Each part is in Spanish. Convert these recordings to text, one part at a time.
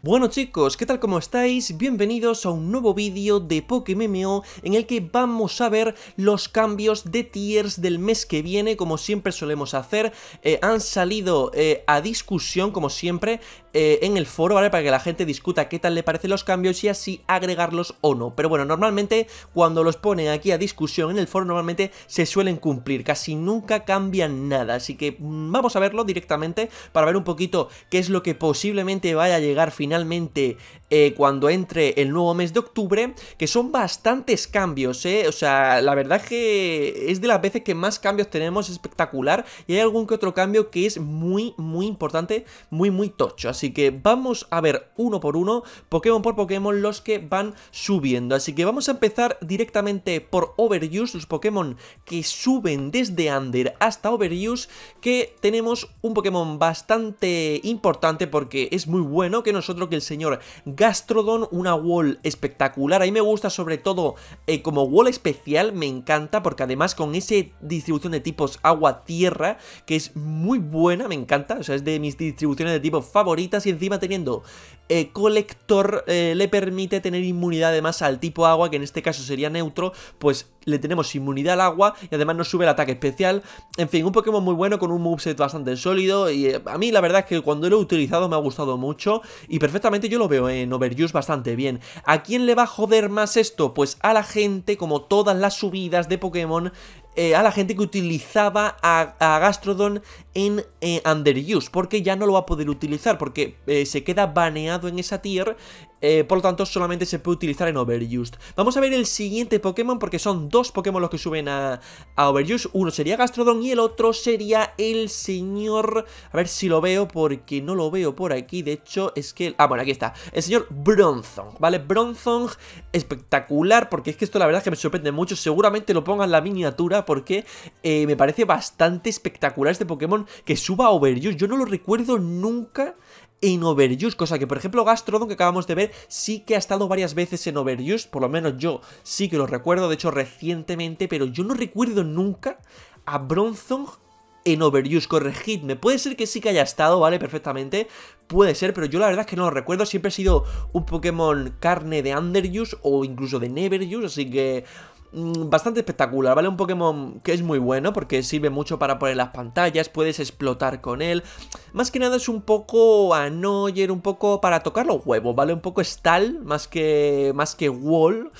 Bueno chicos, ¿qué tal cómo estáis? Bienvenidos a un nuevo vídeo de Pokémon. en el que vamos a ver los cambios de tiers del mes que viene, como siempre solemos hacer. Eh, han salido eh, a discusión, como siempre, eh, en el foro, ¿vale? Para que la gente discuta qué tal le parecen los cambios y así agregarlos o no. Pero bueno, normalmente cuando los ponen aquí a discusión en el foro, normalmente se suelen cumplir, casi nunca cambian nada. Así que mm, vamos a verlo directamente para ver un poquito qué es lo que posiblemente vaya a llegar finalmente eh, cuando entre el nuevo mes de octubre, que son bastantes cambios, ¿eh? O sea, la verdad que es de las veces que más cambios tenemos, espectacular, y hay algún que otro cambio que es muy, muy importante, muy, muy tocho. Así que vamos a ver uno por uno, Pokémon por Pokémon, los que van subiendo. Así que vamos a empezar directamente por Overuse, los Pokémon que suben desde Under hasta Overuse, que tenemos un Pokémon bastante importante porque es muy bueno, que nosotros que el señor Gastrodon, una wall espectacular. A mí me gusta sobre todo eh, como wall especial, me encanta porque además con esa distribución de tipos agua-tierra, que es muy buena, me encanta, o sea, es de mis distribuciones de tipo favorito y encima teniendo eh, colector eh, le permite tener inmunidad además al tipo agua, que en este caso sería neutro, pues le tenemos inmunidad al agua y además nos sube el ataque especial. En fin, un Pokémon muy bueno con un moveset bastante sólido y eh, a mí la verdad es que cuando lo he utilizado me ha gustado mucho y perfectamente yo lo veo en Overuse bastante bien. ¿A quién le va a joder más esto? Pues a la gente, como todas las subidas de Pokémon, eh, a la gente que utilizaba a, Gastrodon en eh, porque ya no lo va a poder utilizar, porque eh, se queda baneado en esa tier eh, por lo tanto solamente se puede utilizar en Overused Vamos a ver el siguiente Pokémon porque son dos Pokémon los que suben a, a Overused Uno sería Gastrodon y el otro sería el señor... A ver si lo veo porque no lo veo por aquí De hecho es que... Ah, bueno, aquí está El señor Bronzong, ¿vale? Bronzong espectacular porque es que esto la verdad que me sorprende mucho Seguramente lo pongan en la miniatura porque eh, me parece bastante espectacular este Pokémon que suba a Overused Yo no lo recuerdo nunca en overuse, cosa que por ejemplo Gastrodon que acabamos de ver sí que ha estado varias veces en overuse, por lo menos yo sí que lo recuerdo, de hecho recientemente, pero yo no recuerdo nunca a Bronzong en overuse, corregidme, puede ser que sí que haya estado, ¿vale? Perfectamente, puede ser, pero yo la verdad es que no lo recuerdo, siempre he sido un Pokémon carne de underuse o incluso de neveruse, así que Mm, bastante espectacular, ¿vale? Un Pokémon que es muy bueno porque sirve mucho para poner las pantallas, puedes explotar con él. Más que nada es un poco Noyer un poco para tocar los huevos, ¿vale? Un poco Stall más que, más que Wall.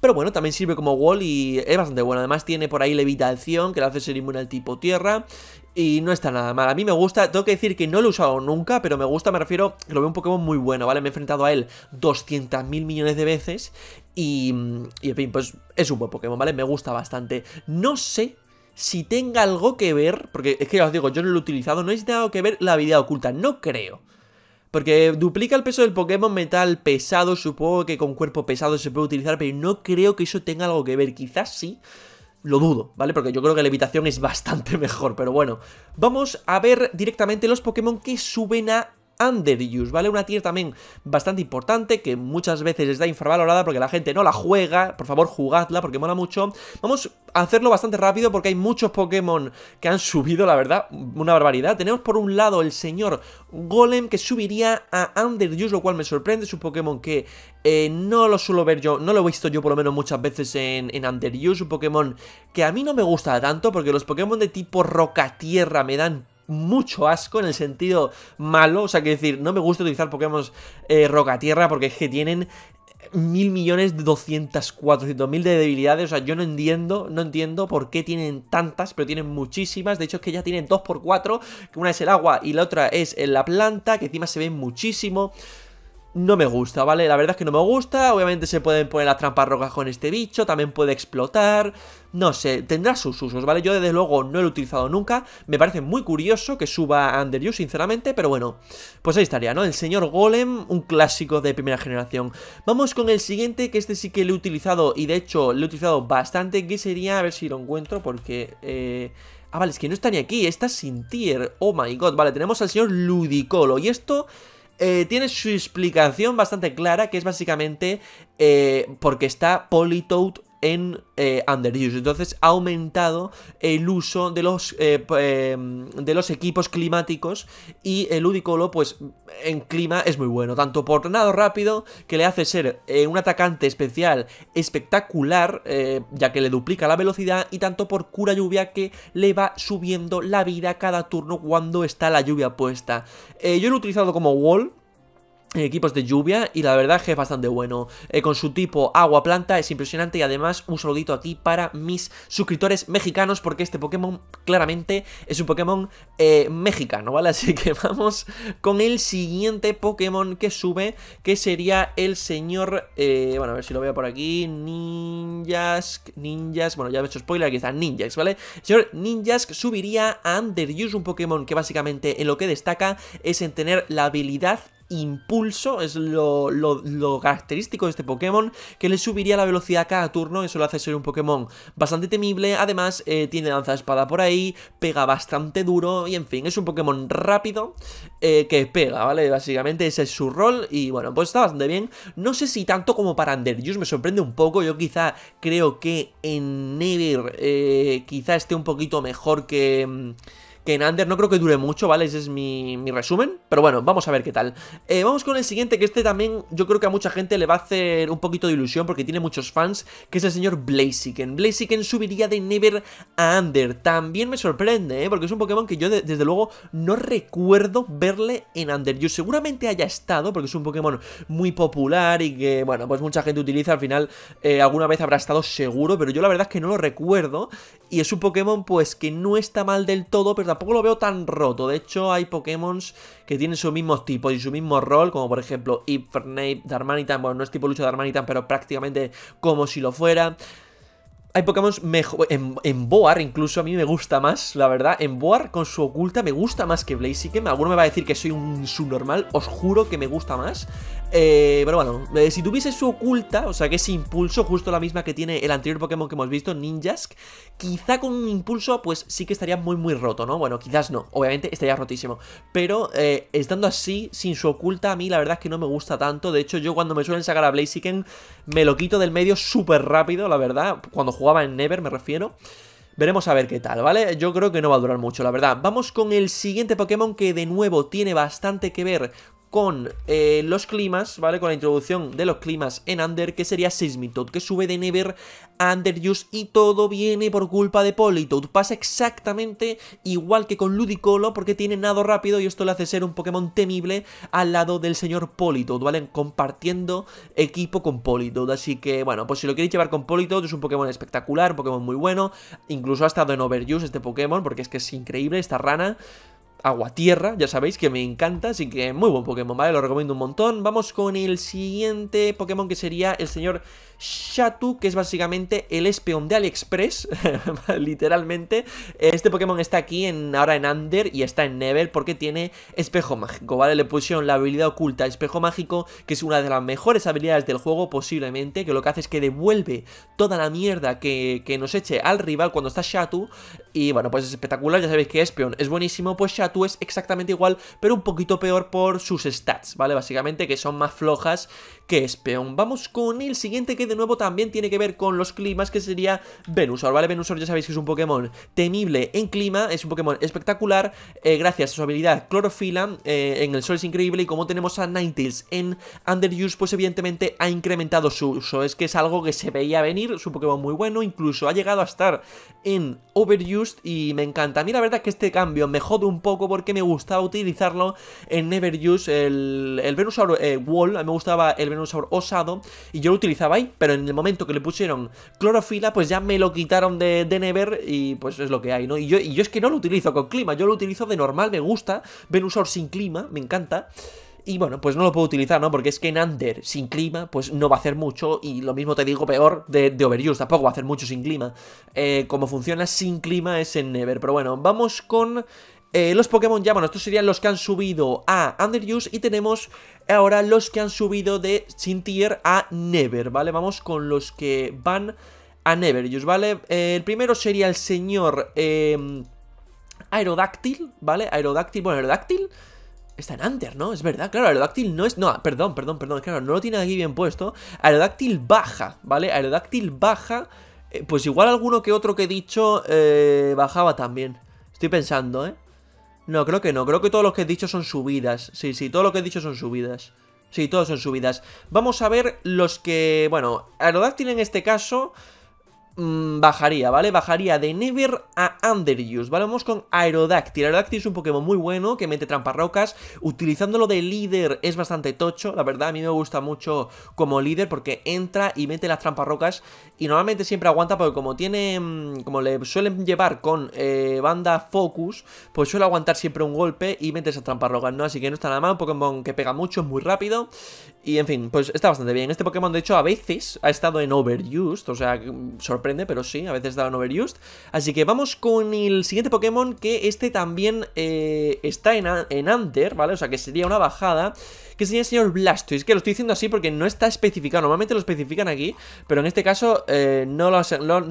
Pero bueno, también sirve como wall y es bastante bueno. Además tiene por ahí levitación, que le hace ser inmune al tipo tierra. Y no está nada mal, a mí me gusta, tengo que decir que no lo he usado nunca, pero me gusta, me refiero, lo veo un Pokémon muy bueno, ¿vale? Me he enfrentado a él 200.000 millones de veces y, y en fin, pues es un buen Pokémon, ¿vale? Me gusta bastante. No sé si tenga algo que ver, porque es que os digo, yo no lo he utilizado, no he algo que ver la habilidad oculta, no creo. Porque duplica el peso del Pokémon metal pesado, supongo que con cuerpo pesado se puede utilizar, pero no creo que eso tenga algo que ver, quizás sí, lo dudo, ¿vale? Porque yo creo que la evitación es bastante mejor, pero bueno. Vamos a ver directamente los Pokémon que suben a underuse, ¿vale? Una tier también bastante importante que muchas veces está infravalorada porque la gente no la juega. Por favor, jugadla porque mola mucho. Vamos a hacerlo bastante rápido porque hay muchos Pokémon que han subido, la verdad, una barbaridad. Tenemos por un lado el señor Golem que subiría a underuse, lo cual me sorprende. Es un Pokémon que eh, no lo suelo ver yo, no lo he visto yo por lo menos muchas veces en, en underuse. Un Pokémon que a mí no me gusta tanto porque los Pokémon de tipo roca-tierra me dan mucho asco en el sentido malo. O sea, que decir, no me gusta utilizar Pokémon eh, Roca Tierra porque es que tienen mil millones de 200, 400 mil de debilidades. O sea, yo no entiendo, no entiendo por qué tienen tantas, pero tienen muchísimas. De hecho, es que ya tienen dos por cuatro, que una es el agua y la otra es la planta, que encima se ven muchísimo no me gusta, ¿vale? La verdad es que no me gusta, obviamente se pueden poner las trampas rojas con este bicho, también puede explotar, no sé, tendrá sus usos, ¿vale? Yo desde luego no lo he utilizado nunca, me parece muy curioso que suba a you sinceramente, pero bueno, pues ahí estaría, ¿no? El señor Golem, un clásico de primera generación. Vamos con el siguiente, que este sí que lo he utilizado, y de hecho lo he utilizado bastante, ¿Qué sería, a ver si lo encuentro, porque... Eh... Ah, vale, es que no está ni aquí, está sin tier, oh my god, vale, tenemos al señor Ludicolo, y esto... Eh, tiene su explicación bastante clara, que es básicamente eh, porque está Politoad en eh, Underuse. Entonces ha aumentado el uso de los, eh, eh, de los equipos climáticos y el Ludicolo pues en clima es muy bueno, tanto por nado rápido que le hace ser eh, un atacante especial espectacular ya que le duplica la velocidad y tanto por cura lluvia que le va subiendo la vida cada turno cuando está la lluvia puesta. yo lo he utilizado como wall equipos de lluvia y la verdad que es bastante bueno eh, con su tipo agua planta es impresionante y además un saludito aquí para mis suscriptores mexicanos porque este Pokémon claramente es un Pokémon eh, mexicano vale así que vamos con el siguiente Pokémon que sube que sería el señor eh, bueno a ver si lo veo por aquí ninjas ninjas bueno ya he hecho spoiler aquí está ninjas vale señor ninjas subiría a Underuse un Pokémon que básicamente en lo que destaca es en tener la habilidad impulso, es lo, característico de este Pokémon, que le subiría la velocidad cada turno, eso lo hace ser un Pokémon bastante temible, además eh, tiene lanza espada por ahí, pega bastante duro, y en fin, es un Pokémon rápido eh, que pega, ¿vale? Básicamente ese es su rol, y bueno, pues está bastante bien, no sé si tanto como para yo me sorprende un poco, yo quizá creo que en Never eh, quizá esté un poquito mejor que... Mm, en Under no creo que dure mucho, ¿vale? Ese es mi, resumen, pero bueno, vamos a ver qué tal. Eh, vamos con el siguiente, que este también yo creo que a mucha gente le va a hacer un poquito de ilusión porque tiene muchos fans, que es el señor Blaziken. Blaziken subiría de Never a Under, también me sorprende, ¿eh? Porque es un Pokémon que yo desde luego no recuerdo verle en Under. Yo seguramente haya estado, porque es un Pokémon muy popular y que, bueno, pues mucha gente utiliza, al final eh, alguna vez habrá estado seguro, pero yo la verdad es que no lo recuerdo y es un Pokémon pues que no está mal del todo, pero tampoco lo veo tan roto. De hecho, hay Pokémon que tienen su mismo tipo y su mismo rol, como por ejemplo Infernape, Darmanitan. Bueno, no es tipo lucha de Darmanitan, pero prácticamente como si lo fuera. Hay Pokémon mejor. En, en, Boar, incluso a mí me gusta más, la verdad. En Boar, con su oculta, me gusta más que Blaziken. Alguno me va a decir que soy un subnormal. Os juro que me gusta más. Eh, pero bueno, eh, si tuviese su oculta, o sea que ese impulso, justo la misma que tiene el anterior Pokémon que hemos visto, Ninjask, quizá con un impulso, pues sí que estaría muy muy roto, ¿no? Bueno, quizás no, obviamente estaría rotísimo. Pero eh, estando así, sin su oculta, a mí la verdad es que no me gusta tanto. De hecho, yo cuando me suelen sacar a Blaziken, me lo quito del medio súper rápido, la verdad. Cuando jugaba en Never, me refiero. Veremos a ver qué tal, ¿vale? Yo creo que no va a durar mucho, la verdad. Vamos con el siguiente Pokémon que de nuevo tiene bastante que ver con eh, los climas, ¿vale? Con la introducción de los climas en Under, que sería Sismitoad, que sube de Never a Underuse y todo viene por culpa de Politoad Pasa exactamente igual que con Ludicolo, porque tiene nado rápido y esto le hace ser un Pokémon temible al lado del señor Politoad, ¿vale? Compartiendo equipo con Politoad Así que, bueno, pues si lo queréis llevar con Politoad es un Pokémon espectacular, un Pokémon muy bueno. Incluso ha estado en Overuse este Pokémon, porque es que es increíble esta rana agua tierra, ya sabéis que me encanta, así que muy buen Pokémon, ¿vale? Lo recomiendo un montón. Vamos con el siguiente Pokémon que sería el señor Shatu, que es básicamente el espeón de AliExpress, literalmente. Este Pokémon está aquí en, ahora en Under y está en Never porque tiene espejo mágico, ¿vale? Le pusieron la habilidad oculta espejo mágico, que es una de las mejores habilidades del juego posiblemente, que lo que hace es que devuelve toda la mierda que, que nos eche al rival cuando está Shatu. Y bueno, pues es espectacular, ya sabéis que Espeon es buenísimo, pues Shatu tú es exactamente igual, pero un poquito peor por sus stats, ¿vale? Básicamente que son más flojas que Espeón. Vamos con el siguiente que de nuevo también tiene que ver con los climas, que sería Venusaur, ¿vale? Venusaur ya sabéis que es un Pokémon temible en clima, es un Pokémon espectacular, eh, gracias a su habilidad clorofila, eh, en el sol es increíble, y como tenemos a Ninetales en underused pues evidentemente ha incrementado su uso, es que es algo que se veía venir, es un Pokémon muy bueno, incluso ha llegado a estar en Overused y me encanta. A mí la verdad que este cambio me jode un poco porque me gustaba utilizarlo en Never Use, el, Venusaur eh, Wall, a mí me gustaba el Venusaur osado y yo lo utilizaba ahí, pero en el momento que le pusieron clorofila, pues ya me lo quitaron de, Never y pues es lo que hay, ¿no? Y yo, y yo es que no lo utilizo con clima, yo lo utilizo de normal, me gusta, Venusaur sin clima, me encanta. Y bueno, pues no lo puedo utilizar, ¿no? Porque es que en Under sin clima, pues no va a hacer mucho. Y lo mismo te digo peor de, de Overuse, tampoco va a hacer mucho sin clima. Eh, como funciona sin clima es en Never. Pero bueno, vamos con eh, los Pokémon ya, bueno, estos serían los que han subido a Underuse y tenemos ahora los que han subido de Sintier a Never, ¿vale? Vamos con los que van a Neverius, ¿vale? Eh, el primero sería el señor eh, em, Aerodáctil, ¿vale? Aerodáctil, bueno, Aerodáctil está en Under, ¿no? Es verdad, claro, Aerodáctil no es... No, ah, perdón, perdón, perdón, claro, no lo tiene aquí bien puesto. Aerodáctil baja, ¿vale? Aerodáctil baja, eh, pues igual alguno que otro que he dicho bajaba también. Estoy pensando, ¿eh? No, creo que no. Creo que todos los que he dicho son subidas. Sí, sí, todo lo que he dicho son subidas. Sí, todos son subidas. Vamos a ver los que... Bueno, Aerodactyl en este caso... Mm, bajaría, ¿vale? Bajaría de Never a Underuse, ¿vale? Vamos con Aerodactyl. Aerodactyl es un Pokémon muy bueno que mete trampas rocas, Utilizándolo de líder es bastante tocho, la verdad. A mí me gusta mucho como líder porque entra y mete las trampas rocas y normalmente siempre aguanta porque como tiene, mm, como le suelen llevar con eh, banda Focus, pues suele aguantar siempre un golpe y mete esas rocas, ¿no? Así que no está nada mal, un Pokémon que pega mucho, es muy rápido y en fin, pues está bastante bien. Este Pokémon, de hecho, a veces ha estado en overused. O sea, sorprende, pero sí, a veces ha estado en overused. Así que vamos con el siguiente Pokémon, que este también eh, está en, en ¿vale? O sea, que sería una bajada que sería el señor Blastoise, que lo estoy diciendo así porque no está especificado, normalmente lo especifican aquí, pero en este caso eh, no, lo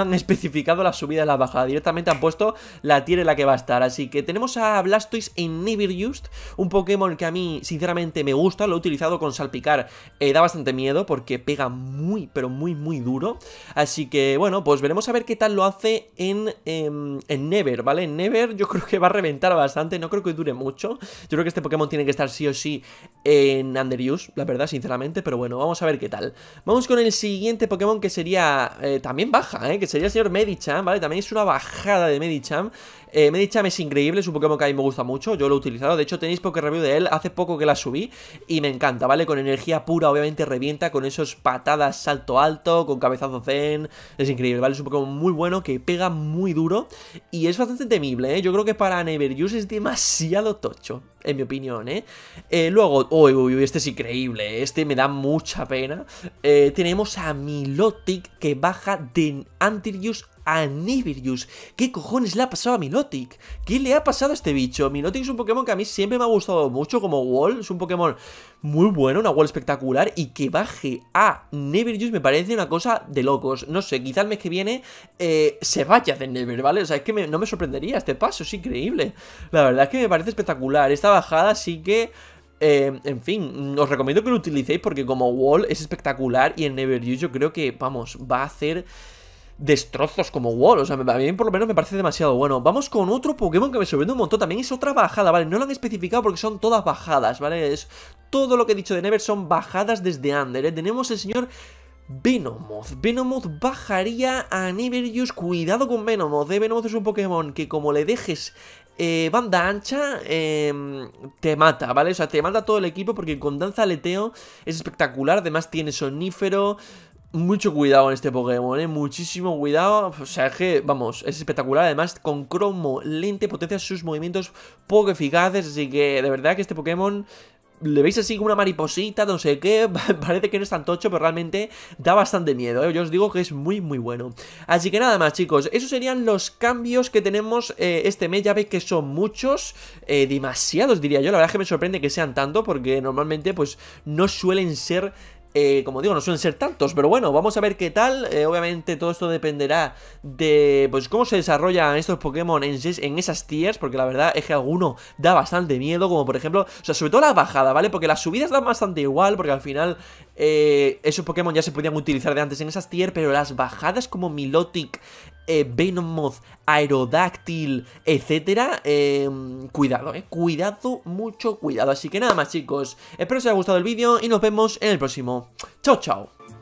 han especificado la subida y la bajada, directamente han puesto la tiene en la que va a estar, así que tenemos a Blastoise en Never un Pokémon que a mí sinceramente me gusta, lo he utilizado con salpicar, eh, da bastante miedo porque pega muy, pero muy, muy duro, así que bueno, pues veremos a ver qué tal lo hace en, em, en, Never, ¿vale? En Never yo creo que va a reventar bastante, no creo que dure mucho, yo creo que este Pokémon tiene que estar sí o sí... Eh, en Underuse, la verdad, sinceramente, pero bueno, vamos a ver qué tal. Vamos con el siguiente Pokémon que sería eh, también baja, eh, que sería el señor Medicham, ¿vale? También es una bajada de Medicham. Eh, Medicham es increíble, es un Pokémon que a mí me gusta mucho, yo lo he utilizado, de hecho tenéis Poké Review de él hace poco que la subí y me encanta, ¿vale? Con energía pura, obviamente revienta con esos patadas salto alto, con cabezazo zen, es increíble, ¿vale? Es un Pokémon muy bueno que pega muy duro y es bastante temible, ¿eh? Yo creo que para Neveruse es demasiado tocho en mi opinión, ¿eh? ¿eh? luego, uy, uy, uy, este es increíble, ¿eh? este me da mucha pena. Eh, tenemos a Milotic que baja de Antirius a Nibirius. ¿Qué cojones le ha pasado a Milotic? ¿Qué le ha pasado a este bicho? Milotic es un Pokémon que a mí siempre me ha gustado mucho como Wall. Es un Pokémon muy bueno, una Wall espectacular. Y que baje a Nibirius me parece una cosa de locos. No sé, quizá el mes que viene eh, se vaya de Never, ¿vale? O sea, es que no me sorprendería este paso, es increíble. La verdad es que me parece espectacular. Esta bajada sí que... Eh, en fin, mm, os recomiendo que lo utilicéis porque como wall es espectacular y en Never yo creo que, vamos, va a hacer destrozos como Wall. O sea, a mí por lo menos me parece demasiado bueno. Vamos con otro Pokémon que me sorprende un montón. También es otra bajada, ¿vale? No lo han especificado porque son todas bajadas, ¿vale? Es todo lo que he dicho de Never son bajadas desde Under, ¿eh? Tenemos el señor... Venomoth. Venomoth bajaría a Neverius, Cuidado con Venomoth. ¿eh? Venomoth es un Pokémon que como le dejes eh, banda ancha em, te mata, ¿vale? O sea, te mata todo el equipo porque con danza aleteo es espectacular. Además tiene sonífero, mucho cuidado en este Pokémon, ¿eh? Muchísimo cuidado. O sea, es que, vamos, es espectacular. Además, con cromo lente potencia sus movimientos poco eficaces. Así que, de verdad que este Pokémon le veis así como una mariposita, no sé qué, parece que no es tan tocho, pero realmente da bastante miedo, ¿eh? yo os digo que es muy muy bueno. Así que nada más chicos, esos serían los cambios que tenemos eh, este mes, ya veis que son muchos, eh, demasiados diría yo, la verdad es que me sorprende que sean tanto, porque normalmente pues no suelen ser eh, como digo, no suelen ser tantos, pero bueno, vamos a ver qué tal. Eh, obviamente todo esto dependerá de pues cómo se desarrollan estos Pokémon en, esas tiers, porque la verdad es que alguno da bastante miedo, como por ejemplo, o sea, sobre todo la bajada, ¿vale? Porque las subidas dan bastante igual, porque al final eh, esos Pokémon ya se podían utilizar de antes en esas tier, pero las bajadas como Milotic, eh, Venomoth, Aerodactyl, etcétera, em, cuidado, eh, cuidado, mucho cuidado. Así que nada más, chicos, espero que os haya gustado el vídeo y nos vemos en el próximo. Chao, chao.